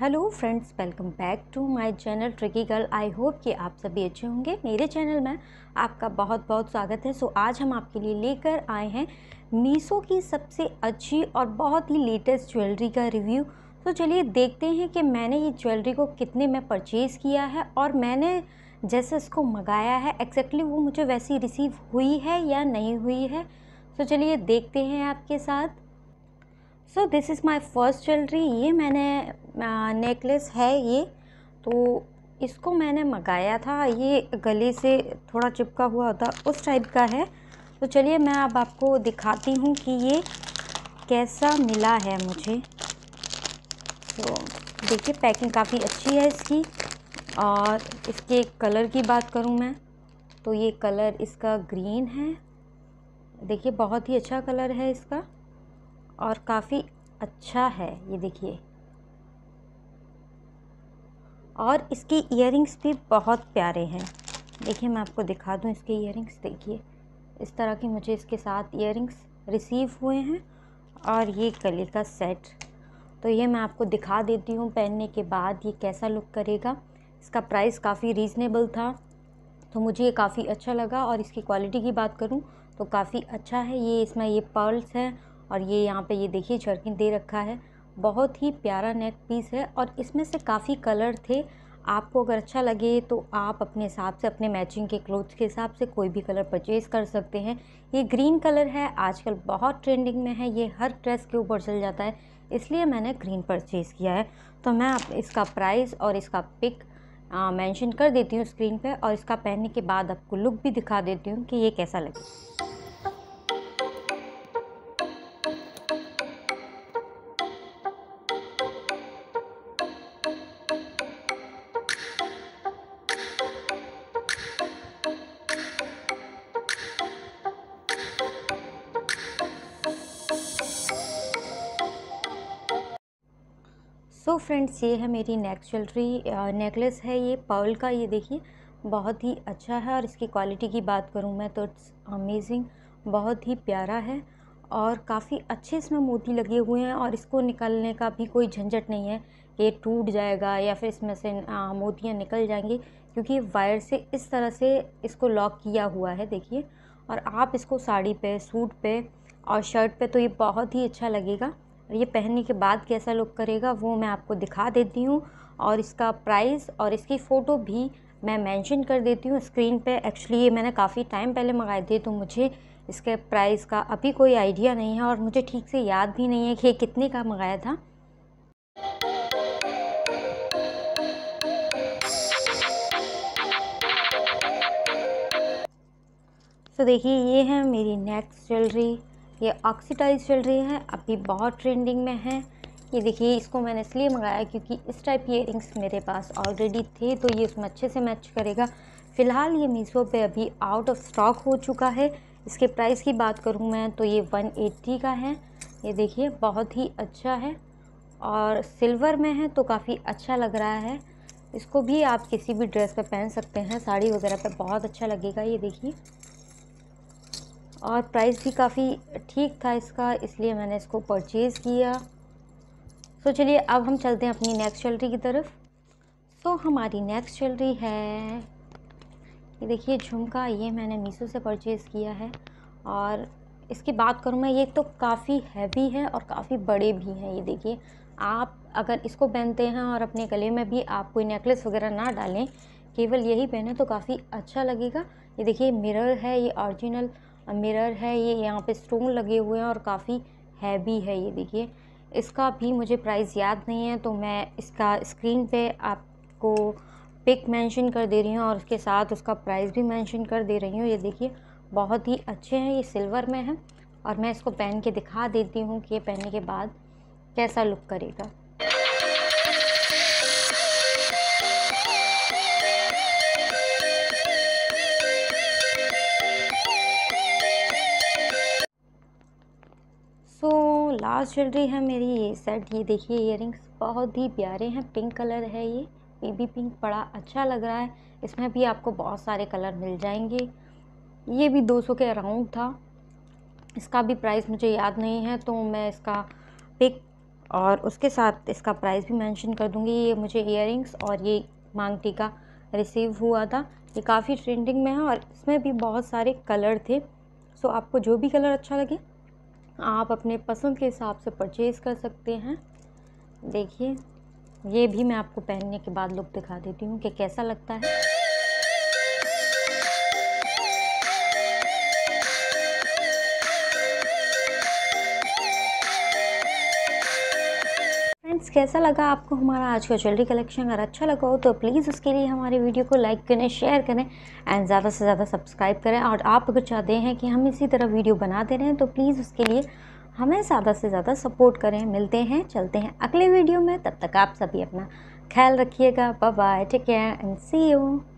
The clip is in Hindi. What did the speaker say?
hello friends welcome back to my channel tricky girl I hope कि आप सभी अच्छे होंगे मेरे चैनल में आपका बहुत बहुत स्वागत है सो so, आज हम आपके लिए लेकर आए हैं मीसो की सबसे अच्छी और बहुत ही लेटेस्ट ज्वेलरी का रिव्यू तो so, चलिए देखते हैं कि मैंने ये ज्वेलरी को कितने में परचेज़ किया है और मैंने जैसे इसको मंगाया है एक्जैक्टली वो मुझे वैसी रिसीव हुई है या नहीं हुई है तो so, चलिए देखते हैं आपके साथ so this is my first jewellery ये मैंने नेकलेस है ये तो इसको मैंने मंगाया था ये गले से थोड़ा चिपका हुआ होता उस टाइप का है तो चलिए मैं अब आपको दिखाती हूँ कि ये कैसा मिला है मुझे तो देखिए पैकिंग काफ़ी अच्छी है इसकी और इसके कलर की बात करूँ मैं तो ये कलर इसका ग्रीन है देखिए बहुत ही अच्छा कलर है इसका और काफ़ी अच्छा है ये देखिए और इसकी इयरिंग्स भी बहुत प्यारे हैं देखिए मैं आपको दिखा दूँ इसके इयरिंग्स देखिए इस तरह के मुझे इसके साथ इयर रिसीव हुए हैं और ये गले का सेट तो ये मैं आपको दिखा देती हूँ पहनने के बाद ये कैसा लुक करेगा इसका प्राइस काफ़ी रीज़नेबल था तो मुझे ये काफ़ी अच्छा लगा और इसकी क्वालिटी की बात करूँ तो काफ़ी अच्छा है ये इसमें ये पर्ल्स हैं और ये यहाँ पे ये देखिए जर्किन दे रखा है बहुत ही प्यारा नेक पीस है और इसमें से काफ़ी कलर थे आपको अगर अच्छा लगे तो आप अपने हिसाब से अपने मैचिंग के क्लोथ्स के हिसाब से कोई भी कलर परचेज कर सकते हैं ये ग्रीन कलर है आजकल बहुत ट्रेंडिंग में है ये हर ड्रेस के ऊपर चल जाता है इसलिए मैंने ग्रीन परचेज़ किया है तो मैं आप इसका प्राइस और इसका पिक मेंशन कर देती हूँ स्क्रीन पे और इसका पहनने के बाद आपको लुक भी दिखा देती हूँ कि ये कैसा लगे सो so फ्रेंड्स ये है मेरी नेक ज्वेलरी नेकलेस है ये पाउल का ये देखिए बहुत ही अच्छा है और इसकी क्वालिटी की बात करूँ मैं तो इट्स अमेजिंग बहुत ही प्यारा है और काफ़ी अच्छे इसमें मोती लगे हुए हैं और इसको निकलने का भी कोई झंझट नहीं है ये टूट जाएगा या फिर इसमें से मोतियाँ निकल जाएंगी क्योंकि वायर से इस तरह से इसको लॉक किया हुआ है देखिए और आप इसको साड़ी पे सूट पे और शर्ट पे तो ये बहुत ही अच्छा लगेगा ये पहनने के बाद कैसा लुक करेगा वो मैं आपको दिखा देती हूँ और इसका प्राइस और इसकी फ़ोटो भी मैं मेंशन कर देती हूँ स्क्रीन पे एक्चुअली ये मैंने काफ़ी टाइम पहले मंगाए थे तो मुझे इसके प्राइस का अभी कोई आइडिया नहीं है और मुझे ठीक से याद भी नहीं है कि कितने का मंगाया था तो देखिए ये है मेरी नेक्स्ट ज्वेलरी ये ऑक्सीडाइज चल रही है अभी बहुत ट्रेंडिंग में है ये देखिए इसको मैंने इसलिए मंगाया क्योंकि इस टाइप की इयरिंग्स मेरे पास ऑलरेडी थे तो ये उसमें अच्छे से मैच करेगा फ़िलहाल ये मीशो पे अभी आउट ऑफ स्टॉक हो चुका है इसके प्राइस की बात करूँ मैं तो ये वन एट्टी का है ये देखिए बहुत ही अच्छा है और सिल्वर में है तो काफ़ी अच्छा लग रहा है इसको भी आप किसी भी ड्रेस पर पहन सकते हैं साड़ी वगैरह पर बहुत अच्छा लगेगा ये देखिए और प्राइस भी काफ़ी ठीक था इसका इसलिए मैंने इसको परचेज़ किया सो चलिए अब हम चलते हैं अपनी नेक्स्ट ज्वेलरी की तरफ सो हमारी नेक्स्ट ज्वेलरी है ये देखिए झुमका ये मैंने मीशो से परचेज़ किया है और इसकी बात करूँ मैं ये तो काफ़ी हैवी है और काफ़ी बड़े भी हैं ये देखिए आप अगर इसको पहनते हैं और अपने गले में भी आप कोई नेकलेस वगैरह ना डालें केवल यही पहने तो काफ़ी अच्छा लगेगा ये देखिए मिरर है ये ओरिजिनल मिरर है ये यहाँ पे स्टोन लगे हुए हैं और काफ़ी हैवी है ये देखिए इसका भी मुझे प्राइस याद नहीं है तो मैं इसका स्क्रीन पे आपको पिक मेंशन कर दे रही हूँ और उसके साथ उसका प्राइस भी मेंशन कर दे रही हूँ ये देखिए बहुत ही अच्छे हैं ये सिल्वर में है और मैं इसको पहन के दिखा देती हूँ कि ये पहनने के बाद कैसा लुक करेगा पास ज्वेलरी है मेरी ये सेट ये देखिए इयर बहुत ही प्यारे हैं पिंक कलर है ये बेबी पिंक बड़ा अच्छा लग रहा है इसमें भी आपको बहुत सारे कलर मिल जाएंगे ये भी 200 के अराउंड था इसका भी प्राइस मुझे याद नहीं है तो मैं इसका पिक और उसके साथ इसका प्राइस भी मेंशन कर दूँगी ये मुझे इयर और ये मांग टीका रिसीव हुआ था ये काफ़ी ट्रेंडिंग में है और इसमें भी बहुत सारे कलर थे सो आपको जो भी कलर अच्छा लगे आप अपने पसंद के हिसाब से परचेज़ कर सकते हैं देखिए ये भी मैं आपको पहनने के बाद लुक दिखा देती हूँ कि कैसा लगता है फ्रेंड्स कैसा लगा आपको हमारा आज का ज्वेलरी कलेक्शन अगर अच्छा लगा हो तो प्लीज़ उसके लिए हमारे वीडियो को लाइक करें शेयर करें एंड ज़्यादा से ज़्यादा सब्सक्राइब करें और आप अगर चाहते हैं कि हम इसी तरह वीडियो बनाते रहें तो प्लीज़ उसके लिए हमें ज़्यादा से ज़्यादा सपोर्ट करें मिलते हैं चलते हैं अगले वीडियो में तब तक आप सभी अपना ख्याल रखिएगा bye take care and see you